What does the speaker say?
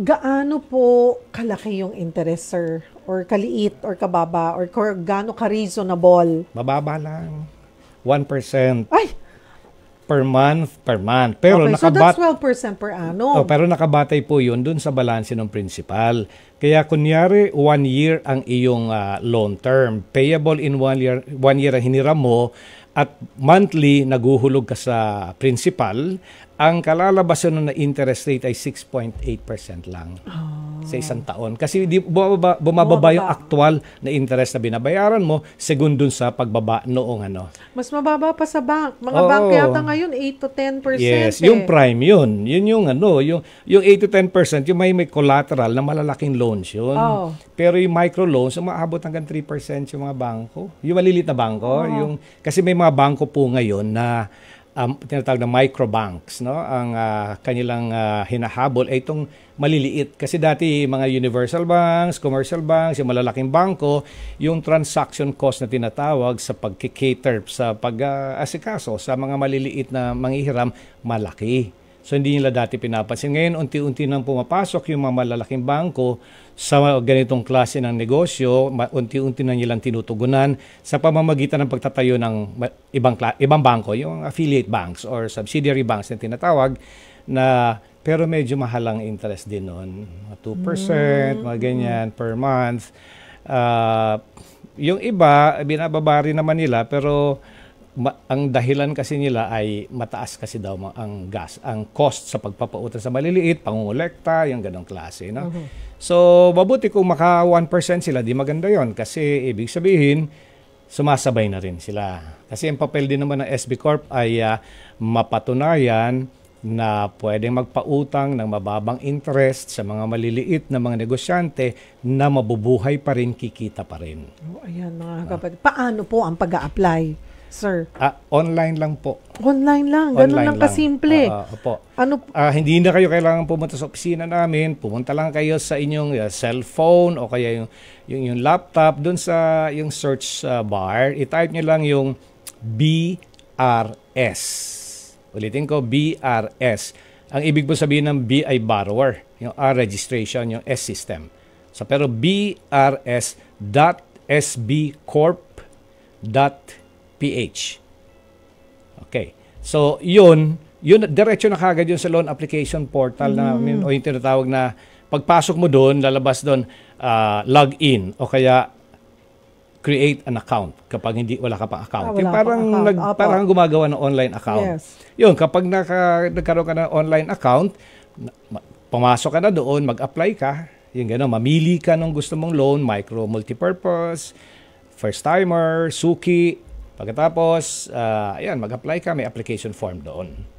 gaano po kalaki yung interest, sir? Or kaliit, or kababa, or gaano ka-reasonable? Mababa lang. 1%. Ay! Per month, per month. Pero okay, nakabat- so that's 12% per ano. Oh, pero nakabatay po yun dun sa balanse ng principal. Kaya kunyari, one year ang iyong uh, loan term. Payable in one year, one year ang hinira mo, at monthly naguhulog ka sa principal, ang kalalabasan na interest rate ay 6.8% lang. Oh sa isang taon. Kasi di, bumababa, bumababa yung actual na interest na binabayaran mo segun sa pagbaba noong ano. Mas mababa pa sa bank. Mga Oo. bank yata ngayon 8 to 10%. Yes, eh. yung prime yun. Yun yung ano, yung, yung 8 to 10%, yung may, may collateral na malalaking loans yun. Oh. Pero yung micro loans, umaabot hanggang 3% yung mga bangko. Yung malilit na bangko. Oh. Yung, kasi may mga bangko po ngayon na um, tinatawag na microbanks, no? Ang uh, kanilang uh, hinahabol ay itong maliliit kasi dati mga universal banks, commercial banks, yung malalaking bangko, yung transaction cost na tinatawag sa pagki-cater sa pag-asikaso ah, uh, sa mga maliliit na manghihiram malaki. So hindi nila dati pinapansin. Ngayon, unti-unti nang pumapasok yung mga malalaking bangko sa ganitong klase ng negosyo, unti-unti na nilang tinutugunan sa pamamagitan ng pagtatayo ng ibang, ibang bangko, yung affiliate banks or subsidiary banks na tinatawag na pero medyo mahal ang interest din noon. 2%, mm. mga hmm. ganyan per month. Uh, yung iba, binababa rin naman nila, pero ma- ang dahilan kasi nila ay mataas kasi daw ang gas, ang cost sa pagpapautang sa maliliit, pangolekta, yung ganong klase. No? Mm-hmm. So, mabuti kung maka 1% sila, di maganda yon kasi ibig sabihin, sumasabay na rin sila. Kasi ang papel din naman ng SB Corp ay uh, mapatunayan na pwedeng magpautang ng mababang interest sa mga maliliit na mga negosyante na mabubuhay pa rin, kikita pa rin. Oh, ayan mga ah. kapatid. Paano po ang pag apply sir? Ah, online lang po. Online lang? Ganun online lang, lang. kasimple? Uh, uh, opo. Ano? Uh, hindi na kayo kailangan pumunta sa opisina namin. Pumunta lang kayo sa inyong uh, cellphone o kaya yung, yung, yung laptop. Doon sa yung search uh, bar, itype nyo lang yung BRS. Ulitin ko, BRS. Ang ibig po sabihin ng B ay borrower. Yung R registration, yung S system. So, pero BRS.sbcorp.com PH. Okay. So, yun, yun diretso na kagad yun sa loan application portal mm. namin o yung tinatawag na pagpasok mo doon, lalabas doon, uh, ah, log in o kaya create an account kapag hindi wala ka pang account. Ah, wala parang account. nag parang gumagawa ng online account. Yes. Yun, kapag naka, nagkaroon ka ng online account, pumasok ka na doon, mag-apply ka, yung gano'n, mamili ka ng gusto mong loan, micro multipurpose, first timer, suki, Pagkatapos, uh, ah, ayan, mag-apply ka, may application form doon.